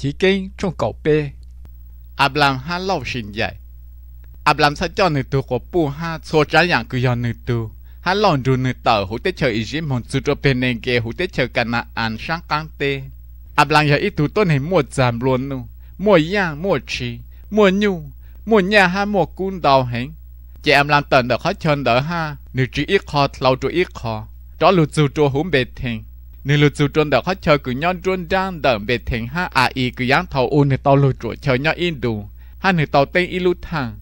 chỉ kinh trong cổ bê ablam ha lâu sinh dạy ablam làm sao cho nữ tu của bu ha số trái dạng cứ do nữ tu ha lâu dù nữ tờ hủ tế chờ ý dĩ môn sư trô bê nền kê hủ tế chờ cả nạ an sáng căng tê ablam làm giờ ít tu tôn hình mua giảm luôn nu mua yang mua chi mua nhu mua nhà ha mua cun đào hình chị em làm tận được hết chân đỡ ha nữ chỉ ít khó lâu chú ít khó đó lụt dù trô hủ bê thình nên lụt dù trôn đọc hết chờ cứ nhon trôn trang đậm về thành ha à y cứ giáng thầu u nè tàu lụt chuột chờ nhon in đủ ha nè tàu tên y lụt thằng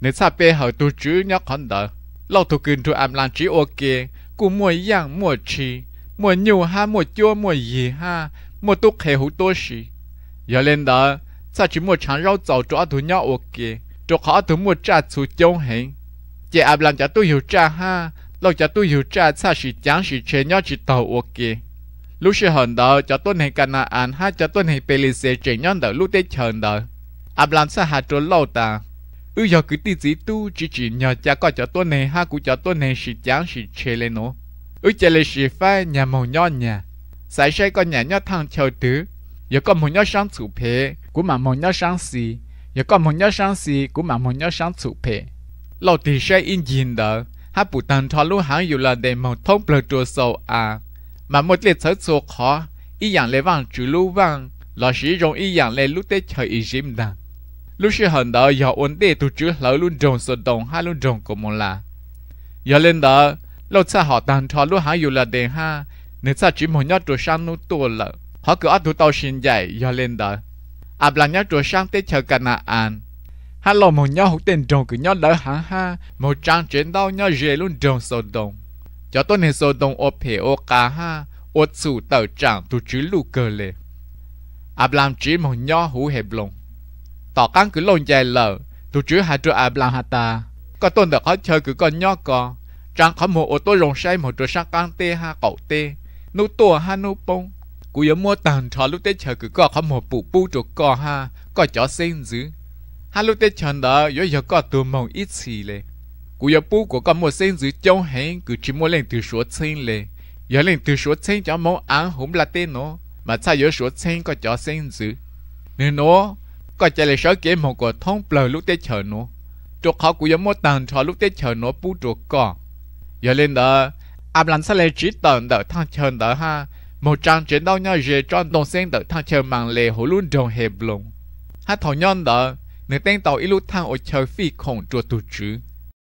nè sa bê hở tu chữ nhóc khẩn đỡ lâu tu kinh tu am lan trí ok cú mua yang mua chi mua nhiều ha mua chua mua gì ha mua tu khề hủ tu gì giờ lên đỡ sa chỉ mua chẳng rau dầu cho tu nhóc ok cho khó tu mua trà su chống hình chị am lan chả tu hiểu trà ha lâu chả tu hiểu trà sa chỉ chẳng chỉ chế nhóc chỉ tàu ok lúc sẽ hận đó cho tuân hình cana an ha cho tuân hình Pelise chuyển nhân đó lúc tết hòn đó áp ablan sa hạt trốn lâu ta ư giờ cứ tí gì tu chỉ chỉ nhờ cha có cho tuân hình ha cũng cho tuân hình sĩ chán sĩ chê lên nó ư chê lên sĩ phai nhà màu nhỏ nhà sai sai con nhà nhỏ thằng chờ thứ, giờ con màu nhỏ sáng chủ phê của mà màu nhỏ sáng xì giờ con màu nhỏ sáng xì của mà màu nhỏ sáng chủ phê lâu thì sai in gì đó ha bù tần thọ lúc hắn dù là để màu thông bờ trôi sâu à mà một liệt sở số khó ý dạng lệ vàng chú lưu vàng là sử dụng ý dạng lệ lúc tết chơi ý dìm đàn lúc xưa hận đó giờ ổn định tổ chức lỡ luôn trồng sổ đồng hai luôn trồng của một là giờ lên đó lâu xa họ tàn trò lúc hái dù là đèn ha nên xa chỉ một nhát trôi sang nút tua lợ họ cứ ăn tụ tàu sinh dạy giờ lên đó à là nhát trôi sang tết chờ cả nà an hai lò một nhát hút tên trồng cứ nhát lỡ hả ha một trang chuyển đau nhát rề luôn trồng sổ đồng cho tôi nên số đông ô phê ô cá ha ô chủ tờ trạng tu chứ lù cơ lệ áp làm chỉ một nhỏ hú hẹp lông tỏ căng cứ lông dài lờ tu chứ hai chỗ áp làm hà ta có tôn được khó chơi cứ con nhó co trang có một ô tô rồng say một chỗ sang căng tê ha cậu tê nụ tua ha nụ bông cú yếu mua tàn trò lúc tết chờ cứ có có một bụng bu chỗ co ha có chó xin dữ ha lúc tết chờ đó yếu giờ có tù mong ít xì lệ cú yếu bú của con một sinh dưới châu hẹn cứ chỉ muốn lên từ số sen lên, giờ lên từ số sen cho máu ăn hổm là tên nó mà sao giờ số sen có cho sinh dưới nên nó có chạy lại số kế một của thông bờ lúc tết chờ nó chỗ khó cú yếu một tầng cho lúc tết chờ nó bú chỗ cỏ giờ lên đó áp lăn sao lại chỉ tầng đỡ thằng chờ đỡ ha một trang chiến đâu nhau dễ cho đồng sinh đỡ thằng chờ mang lề hồ luôn đồng hẹp lùng hát thằng nhon đó, người tên tàu ít lúc thang ở chờ phi khổng chỗ tụ chữ